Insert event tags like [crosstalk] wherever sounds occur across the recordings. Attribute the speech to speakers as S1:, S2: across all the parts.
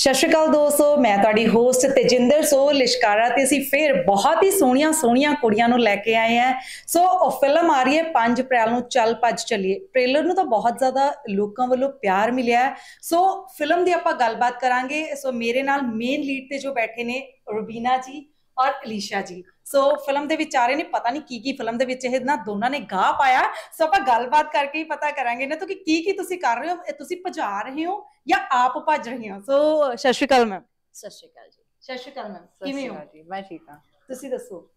S1: ਸਤਿ ਸ਼੍ਰੀ ਅਕਾਲ ਦੋਸਤੋ ਮੈਂ ਤੁਹਾਡੀ ਹੋਸਟ ਤੇਜਿੰਦਰ ਸੋ ਲਿਸ਼ਕਾਰਾ ਤੇ ਅਸੀਂ ਫੇਰ ਬਹੁਤ ਹੀ ਸੋਹਣੀਆਂ ਸੋਹਣੀਆਂ ਕੁੜੀਆਂ ਨੂੰ ਲੈ ਕੇ ਆਏ ਆ ਸੋ ਉਹ ਫਿਲਮ ਆ ਰਹੀ ਹੈ 5 ਅਪ੍ਰੈਲ ਨੂੰ ਚੱਲ ਪੱਜ ਚੱਲੀਏ ਟ੍ਰੇਲਰ ਨੂੰ ਤਾਂ ਬਹੁਤ ਜ਼ਿਆਦਾ ਲੋਕਾਂ ਵੱਲੋਂ ਪਿਆਰ ਮਿਲਿਆ ਸੋ ਫਿਲਮ ਦੀ ਆਪਾਂ ਗੱਲਬਾਤ ਕਰਾਂਗੇ ਸੋ ਮੇਰੇ ਨਾਲ ਮੇਨ ਲੀਡ ਤੇ ਜੋ ਬੈਠੇ ਨੇ ਰੁਬੀਨਾ ਜੀ ਔਰ ਅਲੀਸ਼ਾ ਜੀ ਸੋ ਫਿਲਮ ਦੇ ਵਿੱਚ ਆ ਰਹੇ ਨੇ ਪਤਾ ਨਹੀਂ ਕੀ ਕੀ ਫਿਲਮ ਦੇ ਵਿੱਚ ਇਹ ਨਾ ਦੋਨਾਂ ਨੇ ਗਾ ਪਾਇਆ ਸੋ ਆਪਾਂ ਗੱਲਬਾਤ ਕਰਕੇ ਹੀ ਪਤਾ ਕਰਾਂਗੇ ਨਾ ਤੋਂ ਕਿ ਕੀ ਕੀ ਤੁਸੀਂ ਕਰ ਰਹੇ ਹੋ ਇਹ ਤੁਸੀਂ ਭਜਾ ਰਹੇ ਹੋ ਜਾਂ ਆਪ ਭੱਜ ਰਹੇ ਹੋ ਸੋ ਸਤਿ ਸ਼੍ਰੀ ਅਕਾਲ ਮੈਮ ਸਤਿ ਸ਼੍ਰੀ ਅਕਾਲ ਜੀ ਸਤਿ ਸ਼੍ਰੀ ਅਕਾਲ ਮੈਮ ਕਿਵੇਂ ਹੋ ਜੀ ਮੈਂ ਠੀਕ ਹਾਂ ਤੁਸੀਂ ਦੱਸੋ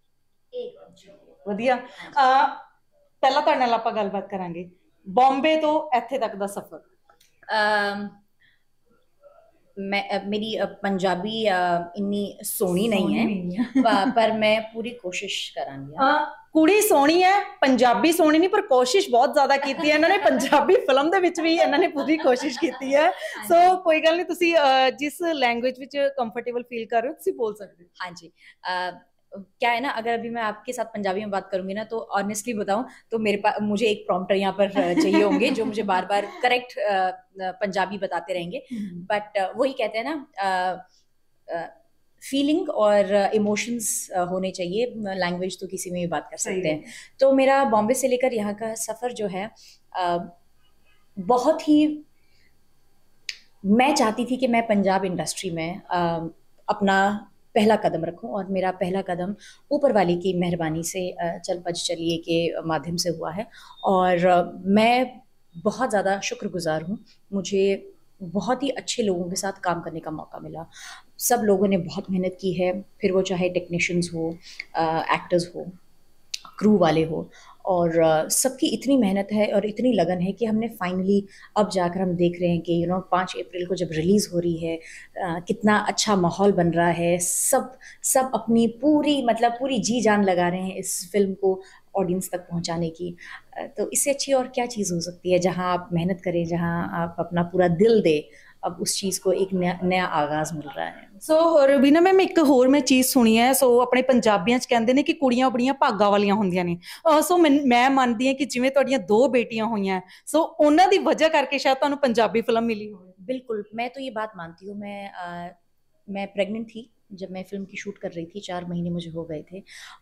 S1: ਵਧੀਆ ਪਹਿਲਾਂ ਤੁਹਾਡੇ ਨਾਲ ਆਪਾਂ
S2: ਗੱਲਬਾਤ ਕਰਾਂਗੇ ਬੰਬੇ ਤੋਂ ਇੱਥੇ ਤੱਕ ਦਾ ਸਫ਼ਰ ਮੈਂ ਮੇਰੀ ਪੰਜਾਬੀ ਇੰਨੀ ਸੋਹਣੀ ਨਹੀਂ ਹੈ ਪਰ ਮੈਂ ਪੂਰੀ ਕੋਸ਼ਿਸ਼ ਕਰਾਂਗੀ
S1: ਹਾਂ ਕੁੜੀ ਸੋਹਣੀ ਹੈ ਪੰਜਾਬੀ ਸੋਹਣੀ ਨਹੀਂ ਪਰ ਕੋਸ਼ਿਸ਼ ਬਹੁਤ ਜ਼ਿਆਦਾ ਕੀਤੀ ਹੈ ਇਹਨਾਂ ਨੇ ਪੰਜਾਬੀ ਫਿਲਮ ਦੇ ਵਿੱਚ ਵੀ ਇਹਨਾਂ ਨੇ ਪੂਰੀ ਕੋਸ਼ਿਸ਼ ਕੀਤੀ ਹੈ ਸੋ ਕੋਈ
S2: ਗੱਲ ਨਹੀਂ ਤੁਸੀਂ ਜਿਸ ਲੈਂਗੁਏਜ ਵਿੱਚ ਕੰਫਰਟੇਬਲ ਫੀਲ ਕਰ ਰਹੇ ਹੋ ਤੁਸੀਂ ਬੋਲ ਸਕਦੇ ਹੋ ਹਾਂਜੀ क्या है ना अगर अभी मैं आपके साथ पंजाबी में बात करूंगी ना तो ऑनेस्टली बताऊं तो मेरे पास मुझे एक प्रॉम्प्टर यहाँ पर चाहिए होंगे जो मुझे बार बार करेक्ट पंजाबी बताते रहेंगे बट हम्म। वही कहते हैं ना फीलिंग और इमोशंस होने चाहिए लैंग्वेज तो किसी में भी बात कर सकते हैं तो मेरा बॉम्बे से लेकर यहाँ का सफ़र जो है बहुत ही मैं चाहती थी कि मैं पंजाब इंडस्ट्री में अपना पहला कदम रखूं और मेरा पहला कदम ऊपर वाले की मेहरबानी से चल पज चलिए के माध्यम से हुआ है और मैं बहुत ज़्यादा शुक्रगुजार हूँ मुझे बहुत ही अच्छे लोगों के साथ काम करने का मौका मिला सब लोगों ने बहुत मेहनत की है फिर वो चाहे टेक्नीशियंस हो एक्टर्स हो क्रू वाले हो और सबकी इतनी मेहनत है और इतनी लगन है कि हमने फाइनली अब जाकर हम देख रहे हैं कि यू नो पाँच अप्रैल को जब रिलीज़ हो रही है कितना अच्छा माहौल बन रहा है सब सब अपनी पूरी मतलब पूरी जी जान लगा रहे हैं इस फिल्म को ऑडियंस तक पहुंचाने की तो इससे अच्छी और क्या चीज़ हो सकती है जहां आप मेहनत करें जहां आप अपना पूरा दिल दें अब ਉਸ ਚੀਜ਼ ਕੋ ਇੱਕ ਨਿਆ नया आगाज़ मिल रहा है
S1: ਸੋ ਰਬੀਨਾ ਮੈਮ ਇੱਕ ਹੋਰ ਮੈਂ ਚੀਜ਼ ਸੁਣੀ ਹੈ ਸੋ ਆਪਣੇ ਪੰਜਾਬੀਆਂ ਚ ਕਹਿੰਦੇ ਨੇ ਕਿ ਕੁੜੀਆਂ ਬੜੀਆਂ ਭਾਗਾ ਵਾਲੀਆਂ ਹੁੰਦੀਆਂ ਨੇ ਸੋ ਮੈਂ ਮੰਨਦੀ ਹਾਂ ਕਿ ਜਿਵੇਂ ਤੁਹਾਡੀਆਂ ਦੋ ਬੇਟੀਆਂ ਹੋਈਆਂ ਸੋ ਉਹਨਾਂ ਦੀ ਵਜ੍ਹਾ ਕਰਕੇ ਸ਼ਾਇਦ ਤੁਹਾਨੂੰ ਪੰਜਾਬੀ ਫਿਲਮ ਮਿਲੀ ਹੋਵੇ
S2: ਬਿਲਕੁਲ ਮੈਂ ਤਾਂ ਇਹ ਬਾਤ ਮੰਨਦੀ ਹਾਂ ਮੈਂ ਮੈਂ ਪ੍ਰੈਗਨੈਂਟ ਥੀ जब मैं फ़िल्म की शूट कर रही थी चार महीने मुझे हो गए थे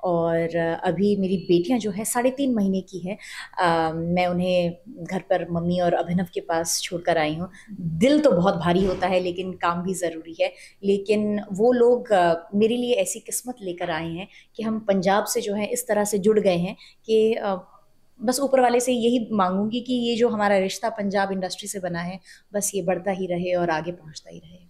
S2: और अभी मेरी बेटियां जो है साढ़े तीन महीने की है आ, मैं उन्हें घर पर मम्मी और अभिनव के पास छोड़ कर आई हूँ दिल तो बहुत भारी होता है लेकिन काम भी ज़रूरी है लेकिन वो लोग मेरे लिए ऐसी किस्मत लेकर आए हैं कि हम पंजाब से जो है इस तरह से जुड़ गए हैं कि बस ऊपर वाले से यही मांगूंगी कि ये जो हमारा रिश्ता पंजाब इंडस्ट्री से बना है बस ये बढ़ता ही रहे और आगे पहुंचता ही
S1: रहे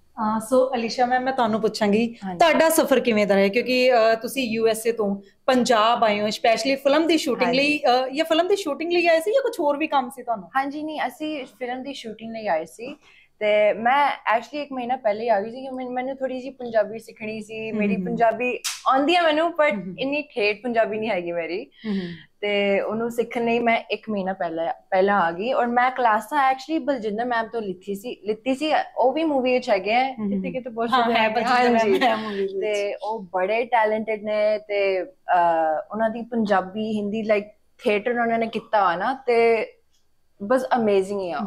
S1: ਸੋ ਅਲੀਸ਼ਾ ਮੈਮ ਮੈਂ ਤੁਹਾਨੂੰ ਪੁੱਛਾਂਗੀ ਤੁਹਾਡਾ ਸਫ਼ਰ ਕਿਵੇਂ ਦਾ ਰਿਹਾ ਕਿਉਂਕਿ ਤੁਸੀਂ ਯੂ ਐਸ ਏ ਤੋਂ ਪੰਜਾਬ ਆਏ ਹੋ ਸਪੈਸ਼ਲੀ ਫਿਲਮ ਦੀ ਸ਼ੂਟਿੰਗ ਲਈ
S3: ਜਾਂ ਫਿਲਮ ਦੀ ਸ਼ੂਟਿੰਗ ਲਈ ਆਏ ਸੀ ਜਾਂ ਕੁਝ ਹੋਰ ਵੀ ਕੰਮ ਸੀ ਤੁਹਾਨੂੰ ਹਾਂਜੀ ਨਹੀਂ ਅਸੀਂ ਫਿਲਮ ਦੀ ਸ਼ੂਟਿੰਗ ਲਈ ਆਏ ਸੀ ਤੇ ਮੈਂ ਐਕਚੁਅਲੀ ਇੱਕ ਮਹੀਨਾ ਪਹਿਲੇ ਆ ਗਈ ਸੀ ਕਿ ਮੈਨੂੰ ਥੋੜੀ ਜੀ ਪੰਜਾਬੀ ਸਿੱਖਣੀ ਸੀ ਮੇਰੀ ਪੰਜਾਬੀ ਆਉਂਦੀ ਆ ਮੈਨੂੰ ਪਰ ਇੰਨੀ ਠੇਠ ਪੰਜਾਬੀ ਨਹੀਂ ਹੈਗੀ ਮੇਰੀ ਤੇ ਉਹਨੂੰ ਸਿੱਖਣ ਲਈ ਮੈਂ 1 ਮਹੀਨਾ ਪਹਿਲਾਂ ਪਹਿਲਾਂ ਆ ਗਈ ਔਰ ਮੈਂ ਕਲਾਸਾਂ ਐਕਚੁਅਲੀ ਬਲਜਿੰਦਰ ਮੈਮ ਤੋਂ ਲਿੱਤੀ ਸੀ ਲਿੱਤੀ ਸੀ ਉਹ ਵੀ ਮੂਵੀ ਵਿੱਚ ਹੈਗੇ ਹੈ ਕਿਤੇ ਕਿਤੇ ਬਹੁਤ ਸ਼ੋਅ ਹੈ ਬਲਜਿੰਦਰ ਮੈਮ ਮੂਵੀ ਤੇ ਉਹ ਬੜੇ ਟੈਲੈਂਟਡ ਨੇ ਤੇ ਉਹਨਾਂ ਦੀ ਪੰਜਾਬੀ ਹਿੰਦੀ ਲਾਈਕ ਥੀਏਟਰ ਉਹਨਾਂ ਨੇ ਕੀਤਾ ਆ ਨਾ ਤੇ ਬਸ ਅਮੇਜ਼ਿੰਗ ਹੀ ਆ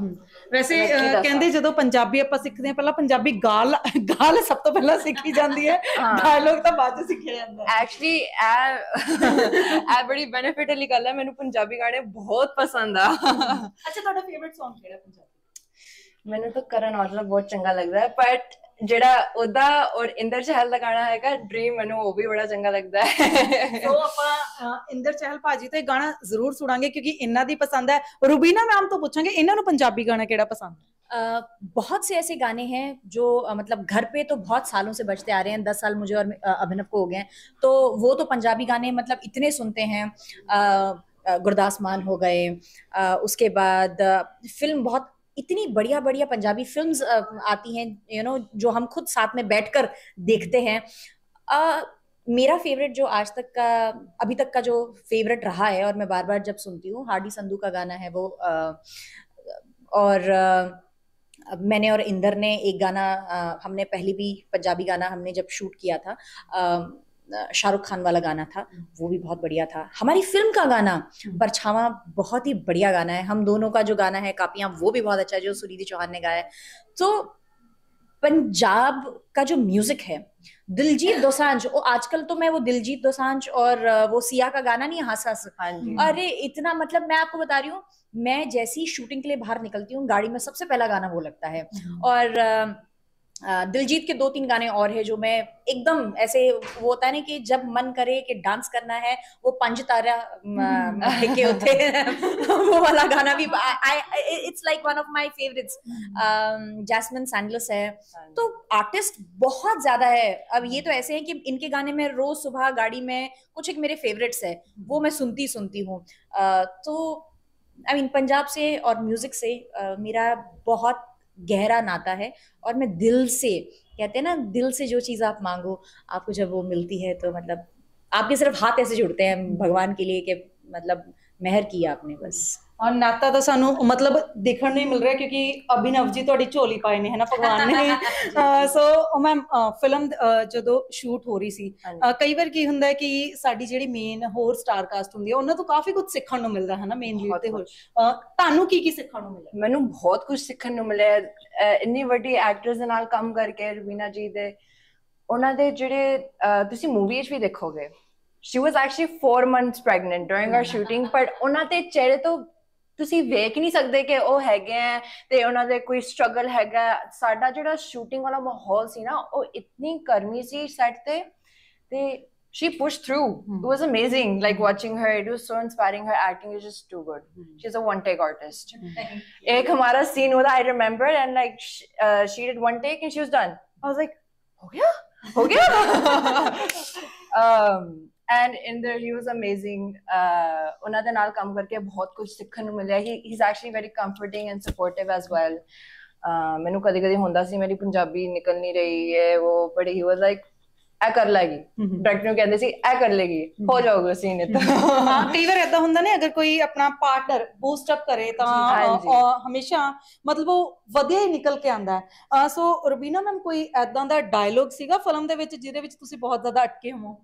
S3: ਵੈਸੇ ਕਹਿੰਦੇ ਜਦੋਂ ਪੰਜਾਬੀ ਆਪਾਂ ਸਿੱਖਦੇ ਆ
S1: ਪਹਿਲਾਂ ਪੰਜਾਬੀ ਗਾਲ ਗਾਲ ਸਭ ਤੋਂ ਪਹਿਲਾਂ ਸਿੱਖੀ ਜਾਂਦੀ ਹੈ ਡਾਇਲੋਗ ਤਾਂ ਬਾਅਦ ਚ ਸਿੱਖਿਆ
S3: ਜਾਂਦਾ ਹੈ ਐਕਚੁਅਲੀ ਐ ਬੜੀ ਬੈਨੀਫਿਟ ਵਾਲੀ ਗੱਲ ਹੈ ਮੈਨੂੰ ਪੰਜਾਬੀ ਗਾਣੇ ਬਹੁਤ ਪਸੰਦ ਆ ਅੱਛਾ ਤੁਹਾਡਾ ਫੇਵਰਿਟ Song ਕਿਹੜਾ ਪੰਜਾਬੀ ਮੈਨੂੰ ਤਾਂ ਕਰਨ ਔਜਲਾ ਬਹੁਤ ਚੰਗਾ ਲੱਗਦਾ ਹੈ ਬਟ ਜਿਹੜਾ ਉਹਦਾ ਔਰ ਇੰਦਰ ਚਹਿਲ ਦਾ ਗਾਣਾ ਹੈਗਾ ਡ੍ਰੀਮ ਮੈਨੂੰ ਉਹ ਵੀ ਬੜਾ ਚੰਗਾ ਲੱਗਦਾ ਹੈ ਸੋ ਆਪਾਂ ਇੰਦਰ ਚਹਿਲ
S1: ਭਾਜੀ ਤੇ ਗਾਣਾ ਜ਼ਰੂਰ ਸੁਣਾਂਗੇ ਕਿਉਂਕਿ ਇਹਨਾਂ ਦੀ ਪਸੰਦ
S2: ਹੈ ਰੂਬੀਨਾ ਮੈਮ ਤੋਂ ਪੁੱਛਾਂਗੇ ਇਹਨਾਂ ਨੂੰ ਪੰਜਾਬੀ ਗਾਣਾ ਕਿਹੜਾ पसंद है तो बहुत से ऐसे गाने हैं जो मतलब घर पे तो बहुत सालों से बजते आ रहे हैं दस साल मुझे और अभिनव को हो गए हैं तो वो तो पंजाबी गाने मतलब इतने सुनते हैं गुरदास मान हो गए उसके बाद फिल्म बहुत इतनी बढ़िया बढ़िया पंजाबी फिल्म्स आती हैं यू नो जो हम खुद साथ में बैठकर देखते हैं आ, मेरा फेवरेट जो आज तक का अभी तक का जो फेवरेट रहा है और मैं बार बार जब सुनती हूँ हार्डी संधू का गाना है वो आ, और आ, मैंने और इंदर ने एक गाना आ, हमने पहली भी पंजाबी गाना हमने जब शूट किया था आ, शाहरुख खान वाला गाना था वो भी बहुत बढ़िया था हमारी फिल्म का गाना परछावा बहुत ही बढ़िया गाना है हम दोनों का जो गाना है कापियां वो भी बहुत अच्छा है जो सुनिधि चौहान ने गाया है तो पंजाब का जो म्यूजिक है दिलजीत दोसांझ वो आजकल तो मैं वो दिलजीत दोसांझ और वो सिया का गाना नहीं हंस हंस हाँ अरे इतना मतलब मैं आपको बता रही हूँ मैं जैसी शूटिंग के लिए बाहर निकलती हूँ गाड़ी में सबसे पहला गाना वो लगता है हाँ। और दिलजीत के दो तीन गाने और हैं जो मैं एकदम ऐसे वो होता है ना कि जब मन करे कि डांस करना है वो पंज तारा हम्म। के होते [laughs] वो वाला गाना भी it's like one of my favourites Jasmine Sandlas है हाँ। तो आर्टिस्ट बहुत ज्यादा है अब ये तो ऐसे हैं कि इनके गाने में रोज सुबह गाड़ी में कुछ एक मेरे फेवरेट्स है वो मैं सुनती सुनती हूँ uh, तो I I mean mean, Punjab से और म्यूजिक से uh, मेरा बहुत गहरा नाता है और मैं दिल से कहते हैं ना दिल से जो चीज़ आप मांगो आपको जब वो मिलती है तो मतलब आपके सिर्फ हाथ ऐसे जुड़ते हैं भगवान के लिए कि मतलब मेहर की आपने बस ਔਰ ਨਾਤਾ ਤਾਂ ਸਾਨੂੰ ਮਤਲਬ ਦੇਖਣ ਨੂੰ ਹੀ ਮਿਲ ਰਿਹਾ ਕਿਉਂਕਿ ਅਭਿਨਵ ਜੀ ਤੁਹਾਡੀ ਝੋਲੀ ਪਾਏ ਨੇ ਹਨਾ ਭਗਵਾਨ ਨੇ
S1: ਸੋ ਮੈਮ ਫਿਲਮ ਜਦੋਂ ਸ਼ੂਟ ਹੋ ਰਹੀ ਸੀ ਕਈ ਵਾਰ ਕੀ ਹੁੰਦਾ ਹੈ ਕਿ ਸਾਡੀ ਜਿਹੜੀ ਮੇਨ ਹੋਰ ਸਟਾਰ ਕਾਸਟ ਹੁੰਦੀ ਹੈ ਉਹਨਾਂ ਤੋਂ ਕਾਫੀ ਕੁਝ ਸਿੱਖਣ ਨੂੰ ਮਿਲਦਾ ਹੈ ਨਾ ਮੇਨ ਲੀਡ ਤੇ ਹੋਰ
S3: ਤੁਹਾਨੂੰ ਕੀ ਕੀ ਸਿੱਖਣ ਨੂੰ ਮਿਲਿਆ ਮੈਨੂੰ ਬਹੁਤ ਕੁਝ ਸਿੱਖਣ ਨੂੰ ਮਿਲਿਆ ਇੰਨੀ ਵੱਡੀ ਐਕਟਰਸ ਨਾਲ ਕੰਮ ਕਰਕੇ ਰਵੀਨਾ ਜੀ ਦੇ ਉਹਨਾਂ ਦੇ ਜਿਹੜੇ ਤੁਸੀਂ ਮੂਵੀ ਵਿੱਚ ਵੀ ਦੇਖੋਗੇ she was actually 4 months pregnant during our shooting but ਉਹਨਾਂ ਤੇ ਚਿਹਰੇ ਤੋਂ ਤੁਸੀਂ ਵੇਖ ਨਹੀਂ ਸਕਦੇ ਕਿ ਉਹ ਹੈਗੇ ਆ ਤੇ ਉਹਨਾਂ ਦੇ ਕੋਈ ਸਟਰਗਲ ਹੈਗਾ ਸਾਡਾ ਜਿਹੜਾ ਸ਼ੂਟਿੰਗ ਵਾਲਾ ਮਾਹੌਲ ਸੀ ਨਾ ਉਹ ਇਤਨੀ ਗਰਮੀ ਸੀ ਸੈੱਟ ਤੇ ਤੇ she pushed through it was amazing like watching her it was so inspiring her acting is just too good she's a one take artist ek hamara scene i remember and like uh, she, did one take and she was done i was like oh yeah oh yeah um and in there he was amazing ਉਹਨਾਂ ਦੇ ਨਾਲ ਕੰਮ ਕਰਕੇ ਬਹੁਤ ਕੁਝ ਸਿੱਖਣ ਨੂੰ ਮਿਲਿਆ he he is actually very comforting and supportive as well ਮੈਨੂੰ ਕਦੇ ਕਦੇ ਹੁੰਦਾ ਸੀ ਮੇਰੀ ਪੰਜਾਬੀ ਨਿਕਲ ਨਹੀਂ ਰਹੀ ਹੈ ਉਹ ਬੜੀ ਹੀ ਵਾਸ ਲਾਈਕ ਐ ਕਰ ਲੈਗੀ ਡਾਕਟਰ ਨੂੰ ਕਹਿੰਦੇ ਸੀ ਐ ਕਰ ਲੇਗੀ ਹੋ ਜਾਊਗਾ ਸੀਨ ਇਹ ਤਾਂ ਹਾਂ ਕਈ ਵਾਰ ਇਦਾਂ ਹੁੰਦਾ ਨੇ ਅਗਰ ਕੋਈ ਆਪਣਾ ਪਾਰਟਨਰ ਬੂਸਟ
S1: ਅਪ ਕਰੇ ਤਾਂ ਹਮੇਸ਼ਾ ਮਤਲਬ ਉਹ ਵਧੀਆ ਹੀ ਨਿਕਲ ਕੇ ਆਂਦਾ ਹੈ ਸੋ ਰਬੀਨਾ ਮੈਮ ਕੋਈ ਐਦਾਂ ਦਾ ਡਾਇਲੋਗ ਸੀਗਾ ਫਿਲਮ ਦੇ ਵਿੱਚ ਜਿਹਦੇ ਵਿੱਚ ਤੁਸੀਂ ਬਹੁਤ ਜ਼ਿਆਦਾ ਅਟਕੇ ਹੋ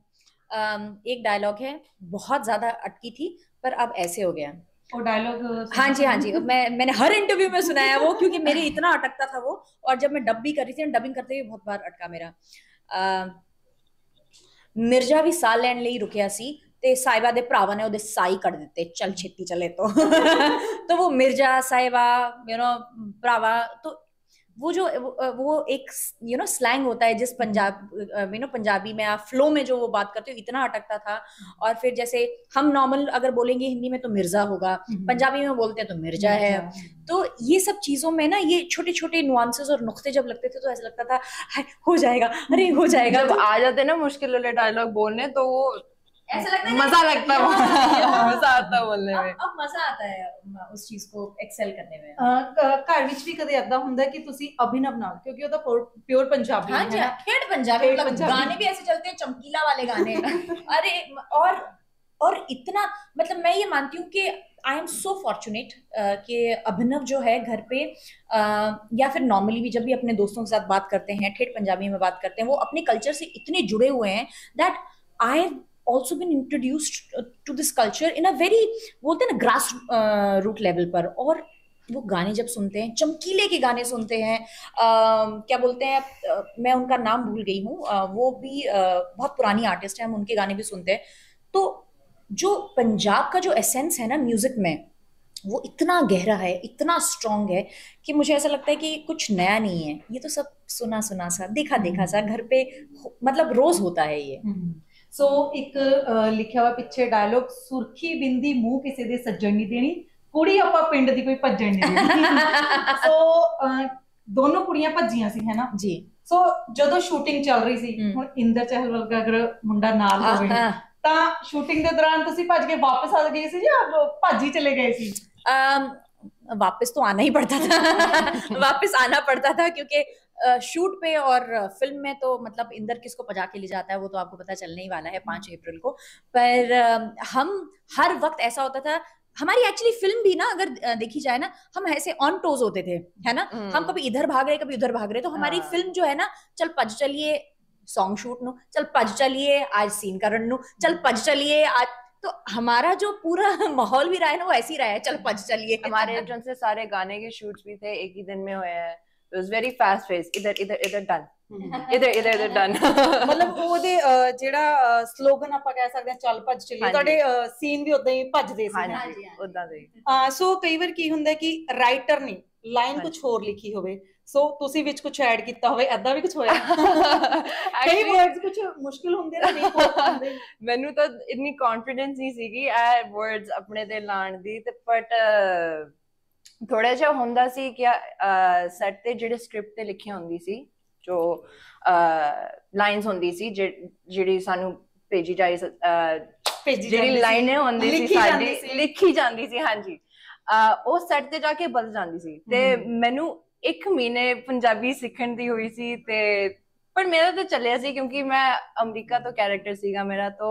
S2: एक डायलॉग है बहुत ज्यादा अटकी थी पर अब ऐसे हो गया वो डायलॉग हाँ जी हाँ जी मैं मैंने हर इंटरव्यू में सुनाया वो क्योंकि मेरे इतना अटकता था वो और जब मैं डब भी कर रही थी डबिंग करते हुए बहुत बार अटका मेरा मिर्जा भी साल लैंड ले रुकिया सी ਤੇ ਸਾਹਿਬਾ ਦੇ ਭਰਾਵਾਂ ਨੇ ਉਹਦੇ ਸਾਈ ਕੱਢ ਦਿੱਤੇ ਚਲ ਛੇਤੀ ਚਲੇ ਤੋ ਤੋ ਉਹ ਮਿਰਜ਼ਾ ਸਾਹਿਬਾ ਯੂ نو ਭਰਾਵਾ ਤੋ वो जो वो एक यू नो स्लैंग होता है जिस पंजाब यू नो पंजाबी में आप फ्लो में जो वो बात करते हो इतना अटकता था और फिर जैसे हम नॉर्मल अगर बोलेंगे हिंदी में तो मिर्जा होगा हम्म। पंजाबी में बोलते हैं तो मिर्जा है हाँ। तो ये सब चीजों में ना ये छोटे छोटे नुआंसेस और नुकते जब लगते थे तो ऐसा लगता था हो जाएगा अरे हो जाएगा जब आ जाते ना मुश्किल वाले डायलॉग बोलने तो
S3: वो ऐसा लगता है मजा लगता है [laughs] मजा
S2: आता है बोलने में अब मजा आता है ਉਸ ਚੀਜ਼ ਕੋ ਐਕਸੈਲ ਕਰਨੇ
S1: ਵਿੱਚ ਘਰ ਵਿੱਚ ਵੀ ਕਦੇ ਅੱਦਾ ਹੁੰਦਾ ਕਿ ਤੁਸੀਂ ਅਭਿਨਵ क्योंकि ਕਿਉਂਕਿ ਉਹ ਤਾਂ ਪਿਓਰ हां जी हाँ, खेड पंजाबी मतलब गाने भी
S2: ऐसे चलते हैं चमकीला वाले गाने [laughs] अरे और और इतना मतलब मैं ये मानती हूँ कि आई एम सो फॉर्चुनेट कि अभिनव जो है घर पे uh, या फिर नॉर्मली भी जब भी अपने दोस्तों के साथ बात करते हैं ठेठ पंजाबी में बात करते हैं वो अपने कल्चर से इतने जुड़े हुए हैं that I also been introduced to this culture in a very बोलते हैं ना ग्रास रूट लेवल पर और वो गाने जब सुनते हैं चमकीले के गाने सुनते हैं आ, क्या बोलते हैं आ, मैं उनका नाम भूल गई हूँ वो भी आ, बहुत पुरानी आर्टिस्ट हैं हम उनके गाने भी सुनते हैं तो जो पंजाब का जो एसेंस है ना म्यूजिक में वो इतना गहरा है इतना स्ट्रांग है कि मुझे ऐसा लगता है कि कुछ नया नहीं है ये तो सब सुना सुना सा देखा देखा सा घर पे मतलब रोज होता है ये हम्म। ਸੋ
S1: ਇੱਕ ਲਿਖਿਆ ਹੋਇਆ ਪਿੱਛੇ ਡਾਇਲੋਗ ਸੁਰਖੀ ਬਿੰਦੀ ਮੂੰਹ ਕਿਸੇ ਦੇ ਸੱਜਣ ਨਹੀਂ ਦੇਣੀ ਕੁੜੀ ਆਪਾਂ ਪਿੰਡ ਦੀ ਕੋਈ ਭੱਜਣ ਨਹੀਂ ਦੇਣੀ ਸੋ [laughs] ਦੋਨੋਂ ਕੁੜੀਆਂ ਭੱਜੀਆਂ ਸੀ ਹੈਨਾ ਜੀ ਸੋ ਜਦੋਂ ਸ਼ੂਟਿੰਗ ਚੱਲ ਰਹੀ ਸੀ ਹੁਣ ਇੰਦਰ ਚਹਿਲ ਵਰਗਾ ਅਗਰ ਮੁੰਡਾ ਨਾਲ ਹੋਵੇ ਤਾਂ ਸ਼ੂਟਿੰਗ ਦੇ ਦੌਰਾਨ ਤੁਸੀਂ ਭੱਜ ਕੇ ਵਾਪਸ ਆ ਗਏ ਸੀ ਜਾਂ ਭੱਜੀ ਚਲੇ ਗਏ ਸੀ
S2: ਵਾਪਸ ਤੋਂ ਆਣਾ ਹੀ ਪੜਦਾ था [laughs] ਵਾਪਸ ਆਣਾ ਪੜਦਾ था ਕਿਉਂਕਿ शूट पे और फिल्म में तो मतलब इंदर किसको पजा के ले जाता है वो तो आपको पता चलने ही वाला है पांच हम्म। अप्रैल को पर हम हर वक्त ऐसा होता था हमारी एक्चुअली फिल्म भी ना अगर देखी जाए ना हम ऐसे ऑन टोज होते थे है ना हम हम्म। कभी इधर भाग रहे कभी उधर भाग रहे तो हमारी फिल्म हाँ। जो है ना चल पज चलिए सॉन्ग शूट नो चल पज चलिए आज सीन करण नो चल हम्म। पज चलिए आज तो हमारा जो पूरा [laughs] माहौल भी रहा है ना वो ऐसी रहा है चल पज
S3: चलिए हमारे जो सारे गाने के शूट भी थे एक ही दिन में हुए हैं it was very fast paced either either either done ਇਦੇ ਇਦੇ ਇਦੇ ਡਨ ਮਤਲਬ ਉਹਦੇ ਜਿਹੜਾ ਸਲੋਗਨ
S1: ਆਪਾਂ ਕਹਿ ਸਕਦੇ ਹਾਂ ਚੱਲ ਭੱਜ ਚੱਲੀ ਤੁਹਾਡੇ ਸੀਨ ਵੀ ਉਦਾਂ ਹੀ ਭੱਜਦੇ ਸੀ ਹਾਂਜੀ ਉਦਾਂ ਦੇ ਆ ਸੋ ਕਈ ਵਾਰ ਕੀ ਹੁੰਦਾ ਕਿ ਰਾਈਟਰ ਨੇ ਲਾਈਨ ਕੁਝ ਹੋਰ ਲਿਖੀ ਹੋਵੇ ਸੋ ਤੁਸੀਂ ਵਿੱਚ ਕੁਝ ਐਡ ਕੀਤਾ
S3: ਹੋਵੇ ਐਦਾਂ ਵੀ ਕੁਝ ਹੋਇਆ ਕਈ ਵਰਡਸ ਕੁਝ ਮੁਸ਼ਕਿਲ ਹੁੰਦੇ ਨੇ ਮੈਨੂੰ ਤਾਂ ਇੰਨੀ ਕੌਨਫੀਡੈਂਸ ਨਹੀਂ ਸੀਗੀ ਆ ਵਰਡਸ ਆਪਣੇ ਤੇ ਲਾਣ ਦੀ ਤੇ ਬਟ ਥੋੜਾ ਜਿਹਾ ਹੁੰਦਾ ਸੀ ਕਿ ਸੈਟ ਤੇ ਜਿਹੜੇ ਸਕ੍ਰਿਪਟ ਤੇ ਲਿਖੀ ਹੁੰਦੀ ਸੀ ਜੋ ਲਾਈਨਸ ਹੁੰਦੀ ਸੀ ਜਿਹੜੀ ਸਾਨੂੰ ਭੇਜੀ ਜਾਈ ਜਿਹੜੀ ਹੈ ਹੁੰਦੀ ਸੀ ਸਾਡੀ ਲਿਖੀ ਜਾਂਦੀ ਸੀ ਹਾਂਜੀ ਉਹ ਸੈਟ ਤੇ ਜਾ ਕੇ ਬਦਲ ਜਾਂਦੀ ਸੀ ਤੇ ਮੈਨੂੰ 1 ਮਹੀਨੇ ਪੰਜਾਬੀ ਸਿੱਖਣ ਦੀ ਹੋਈ ਸੀ ਤੇ ਪਰ ਮੇਰਾ ਤਾਂ ਚੱਲਿਆ ਸੀ ਕਿਉਂਕਿ ਮੈਂ ਅਮਰੀਕਾ ਤੋਂ ਕੈਰੈਕਟਰ ਸੀਗਾ ਮੇਰਾ ਤੋਂ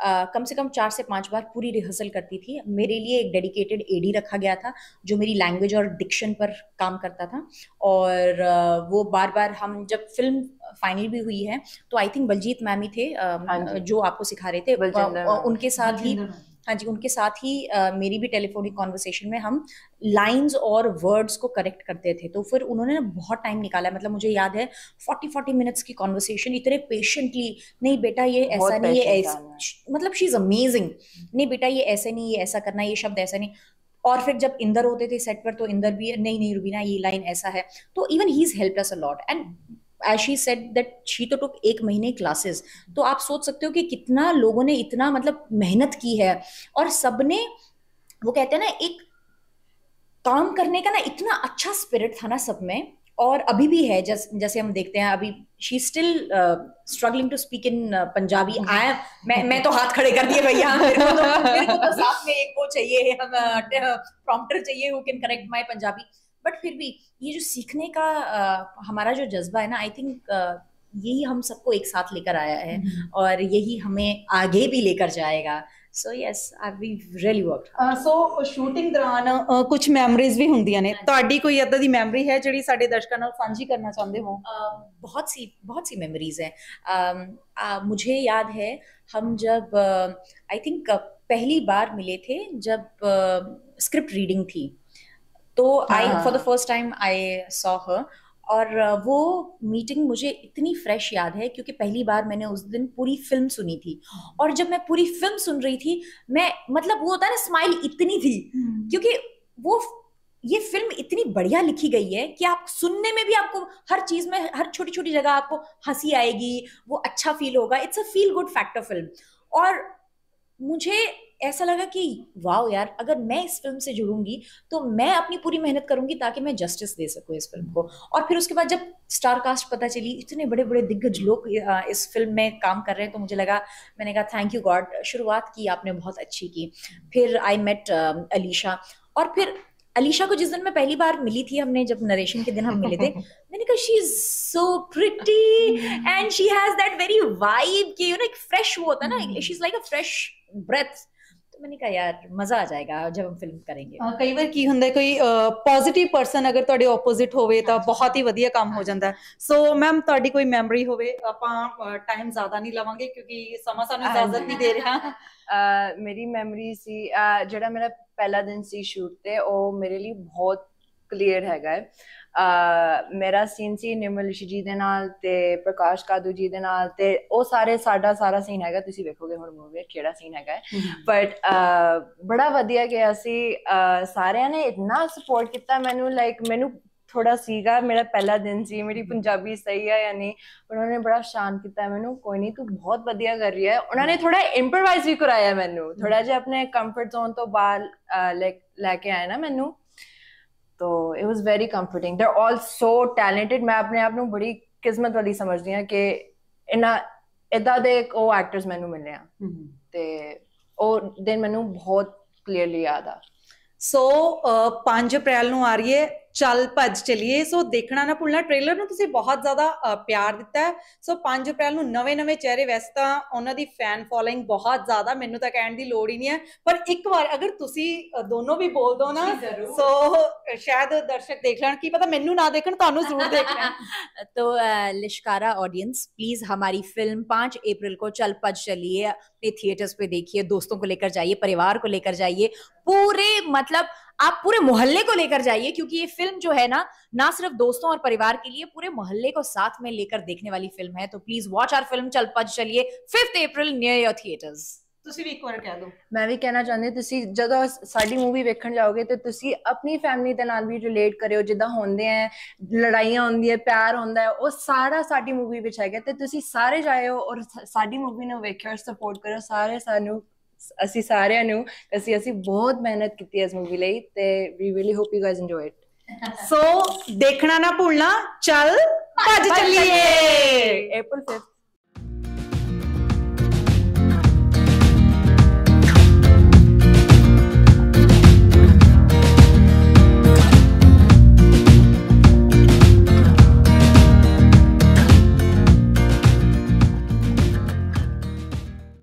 S2: आ, कम से कम चार से पांच बार पूरी रिहर्सल करती थी मेरे लिए एक डेडिकेटेड एडी रखा गया था जो मेरी लैंग्वेज और डिक्शन पर काम करता था और आ, वो बार बार हम जब फिल्म फाइनल भी हुई है तो आई थिंक बलजीत मैम ही थे आ, हाँ जो आपको सिखा रहे थे उनके साथ ही हाँ जी उनके साथ ही आ, मेरी भी टेलीफोनिक कॉन्वर्सेशन में हम लाइंस और वर्ड्स को करेक्ट करते थे तो फिर उन्होंने ना बहुत टाइम निकाला मतलब मुझे याद है फोर्टी फोर्टी मिनट्स की कॉन्वर्सेशन इतने पेशेंटली नहीं बेटा ये ऐसा नहीं ये ऐसा मतलब शी इज अमेजिंग नहीं बेटा ये ऐसे नहीं ये ऐसा करना ये शब्द ऐसा नहीं और फिर जब इंदर होते थे सेट पर तो इंदर भी नहीं नहीं रुबीना ये लाइन ऐसा है तो even he is help us a lot and as she set that she तो टुक एक महीने क्लासेस तो आप सोच सकते हो कि कितना लोगों ने इतना मतलब मेहनत की है और सबने वो कहते हैं ना एक काम करने का ना इतना अच्छा स्पिरिट था ना सब में और अभी भी है जस, जैसे हम देखते हैं अभी she still struggling to speak in Punjabi I मैं मैं तो हाथ खड़े कर दिए भैया मेरे को तो, मेरे को तो साथ में एक वो चाहिए हम प्रॉम्प्टर uh, चाहिए who can correct my Punjabi but फिर भी ये जो सीखने का आ, हमारा जो जज्बा है ना आई थिंक यही हम सबको एक साथ लेकर आया है mm-hmm. और यही हमें आगे भी लेकर जाएगा so yes I really work
S1: so shooting दौरान कुछ मेमोरीज भी ਵੀ ने ਨੇ ਤੁਹਾਡੀ ਕੋਈ ਇਦਾਂ ਦੀ ਮੈਮਰੀ ਹੈ ਜਿਹੜੀ ਸਾਡੇ ਦਰਸ਼ਕਾਂ
S2: ਨਾਲ ਸਾਂਝੀ ਕਰਨਾ ਚਾਹੁੰਦੇ ਹੋ ਬਹੁਤ ਸੀ ਬਹੁਤ ਸੀ ਮੈਮਰੀਜ਼ हैं मुझे याद है हम जब आई थिंक पहली बार मिले थे जब स्क्रिप्ट रीडिंग थी तो I for the first time I saw her और uh, वो मीटिंग मुझे इतनी फ्रेश याद है क्योंकि पहली बार मैंने उस दिन पूरी फिल्म सुनी थी और जब मैं पूरी फिल्म सुन रही थी मैं मतलब वो होता है ना स्माइल इतनी थी हम्म। क्योंकि वो ये फिल्म इतनी बढ़िया लिखी गई है कि आप सुनने में भी आपको हर चीज में हर छोटी छोटी जगह आपको हंसी आएगी वो अच्छा फील होगा it's a feel good factor film और मुझे ऐसा लगा कि वाह यार अगर मैं इस फिल्म से जुड़ूंगी तो मैं अपनी पूरी मेहनत करूंगी ताकि मैं जस्टिस दे सकूं इस फिल्म को और फिर उसके बाद जब स्टार कास्ट पता चली इतने बड़े बड़े दिग्गज लोग इस फिल्म में काम कर रहे हैं तो मुझे लगा मैंने कहा थैंक यू गॉड शुरुआत की आपने बहुत अच्छी की फिर आई मेट अलीशा और फिर अलीशा को जिस दिन मैं पहली बार मिली थी हमने जब नरेशन के दिन हम मिले थे [laughs] मैंने कहा she is so pretty and she has that very vibe you know एक फ्रेश वो होता है ना she is like a fresh breath तो मैंने ਯਾਰ ਮਜ਼ਾ ਆ ਜਾਏਗਾ ਜਦ ਹਮ ਫਿਲਮ ਕਰਾਂਗੇ
S1: ਕਈ ਵਾਰ ਕੀ ਹੁੰਦਾ ਕੋਈ ਪੋਜ਼ਿਟਿਵ ਪਰਸਨ ਅਗਰ ਤੁਹਾਡੇ ਆਪੋਜ਼ਿਟ ਹੋਵੇ ਤਾਂ ਬਹੁਤ ਹੀ ਵਧੀਆ ਕੰਮ ਹੋ ਜਾਂਦਾ ਸੋ ਮੈਮ ਤੁਹਾਡੀ ਕੋਈ ਮੈਮਰੀ ਹੋਵੇ ਆਪਾਂ ਟਾਈਮ ਜ਼ਿਆਦਾ ਨਹੀਂ ਲਵਾਂਗੇ ਕਿਉਂਕਿ ਸਮਾਂ ਸਾਨੂੰ ਇਜਾਜ਼ਤ ਨਹੀਂ ਦੇ
S3: ਰਿਹਾ ਮੇਰੀ ਮੈਮਰੀ ਸੀ ਜਿਹੜਾ ਮੇਰਾ ਪਹਿਲਾ ਦਿਨ ਸੀ ਸ਼ੂਟ ਤੇ ਉਹ ਮੇਰੇ ਲਈ ਬਹੁਤ ਕਲੀਅਰ ਹੈਗਾ ਹੈ ਮੇਰਾ ਸੀਨ ਸੀ ਨਿਮਲ ਜੀ ਦੇ ਨਾਲ ਤੇ ਪ੍ਰਕਾਸ਼ ਕਾਦੂ ਜੀ ਦੇ ਨਾਲ ਤੇ ਉਹ ਸਾਰੇ ਸਾਡਾ ਸਾਰਾ ਸੀਨ ਹੈਗਾ ਤੁਸੀਂ ਵੇਖੋਗੇ ਹੁਣ ਮੂਵੀ ਕਿਹੜਾ ਸੀਨ ਹੈਗਾ ਬਟ ਬੜਾ ਵਧੀਆ ਗਿਆ ਸੀ ਸਾਰਿਆਂ ਨੇ ਇਤਨਾ ਸਪੋਰਟ ਕੀਤਾ ਮੈਨੂੰ ਲਾਈਕ ਮੈਨੂੰ ਥੋੜਾ ਸੀਗਾ ਮੇਰਾ ਪਹਿਲਾ ਦਿਨ ਸੀ ਮੇਰੀ ਪੰਜਾਬੀ ਸਹੀ ਹੈ ਜਾਂ ਨਹੀਂ ਉਹਨਾਂ ਨੇ ਬੜਾ ਸ਼ਾਨ ਕੀਤਾ ਮੈਨੂੰ ਕੋਈ ਨਹੀਂ ਤੂੰ ਬਹੁਤ ਵਧੀਆ ਕਰ ਰਹੀ ਹੈ ਉਹਨਾਂ ਨੇ ਥੋੜਾ ਇੰਪਰਵਾਈਜ਼ ਵੀ ਕਰਾਇਆ ਮੈਨੂੰ ਥੋੜਾ ਜਿਹਾ ਆਪਣੇ ਕੰਫਰਟ ਜ਼ੋਨ ਤੋਂ ਬਾਹਰ ਲੈ ਕੇ ਆਇਆ ਨਾ ਮੈਨੂੰ ਤੋ it was very ਕੰਫਰਟਿੰਗ they are all so talented ਮੈਂ ਆਪਣੇ ਆਪ ਨੂੰ ਬੜੀ ਕਿਸਮਤ ਵਾਲੀ ਸਮਝਦੀ ਹਾਂ ਕਿ ਇਨਾ ਇਦਾਂ ਦੇ ਉਹ ਐਕਟਰਸ ਮੈਨੂੰ ਮਿਲੇ ਆ ਤੇ ਉਹ ਦਿਨ ਮੈਨੂੰ ਬਹੁਤ ਕਲੀਅਰਲੀ ਯਾਦ ਆ
S1: ਸੋ 5 ਅਪ੍ਰੈਲ ਨੂੰ ਆ ਰਹੀ ਹੈ चल भज चलिए ਸੋ ਦੇਖਣਾ ਨਾ ਭੁੱਲਣਾ ਟ੍ਰੇਲਰ ਨੂੰ ਤੁਸੀਂ ਬਹੁਤ ਜ਼ਿਆਦਾ ਪਿਆਰ ਦਿੱਤਾ ਹੈ ਸੋ 5 ਅਪ੍ਰੈਲ ਨੂੰ ਨਵੇਂ-ਨਵੇਂ ਚਿਹਰੇ ਵੈਸੇ ਤਾਂ ਉਹਨਾਂ ਦੀ ਫੈਨ ਫੋਲੋਇੰਗ ਬਹੁਤ ਜ਼ਿਆਦਾ ਮੈਨੂੰ ਤਾਂ ਕਹਿਣ ਦੀ ਲੋੜ ਹੀ ਨਹੀਂ ਹੈ ਪਰ ਇੱਕ ਵਾਰ ਅਗਰ ਤੁਸੀਂ ਦੋਨੋਂ ਵੀ ਬੋਲ ਦੋ ਨਾ ਸੋ ਸ਼ਾਇਦ ਦਰਸ਼ਕ ਦੇਖ ਲੈਣ ਕੀ ਪਤਾ ਮੈਨੂੰ ਨਾ ਦੇਖਣ ਤੁਹਾਨੂੰ ਜ਼ਰੂਰ
S2: ਦੇਖ ਲੈਣ तो लिशकारा ऑडियंस प्लीज हमारी फिल्म 5 अप्रैल को चल पज चलिए अपने थिएटर्स पे देखिए दोस्तों को लेकर जाइए परिवार को लेकर जाइए पूरे मतलब आप पूरे मोहल्ले को लेकर जाइए क्योंकि ये फिल्म जो है ना ना सिर्फ दोस्तों और परिवार के लिए पूरे मोहल्ले को साथ में लेकर देखने वाली फिल्म है तो प्लीज वॉच आर फिल्म चल पज चलिए fifth April near your theatres
S3: अपनी फैमिली करो जिदा होंगे हैं लड़ाइया प्यार होंगे सारे जाए और सपोर्ट करो सारे सानू ਅਸੀਂ ਸਾਰਿਆਂ ਨੂੰ ਅਸੀਂ ਅਸੀਂ ਬਹੁਤ ਮਿਹਨਤ ਕੀਤੀ ਇਸ ਮੂਵੀ ਲਈ ਤੇ ਵੀ really hope you guys enjoy it so ਦੇਖਣਾ ਨਾ ਭੁੱਲਣਾ ਚੱਲ ਭੱਜ ਚੱਲੀਏ
S1: ਐਪਲ 5th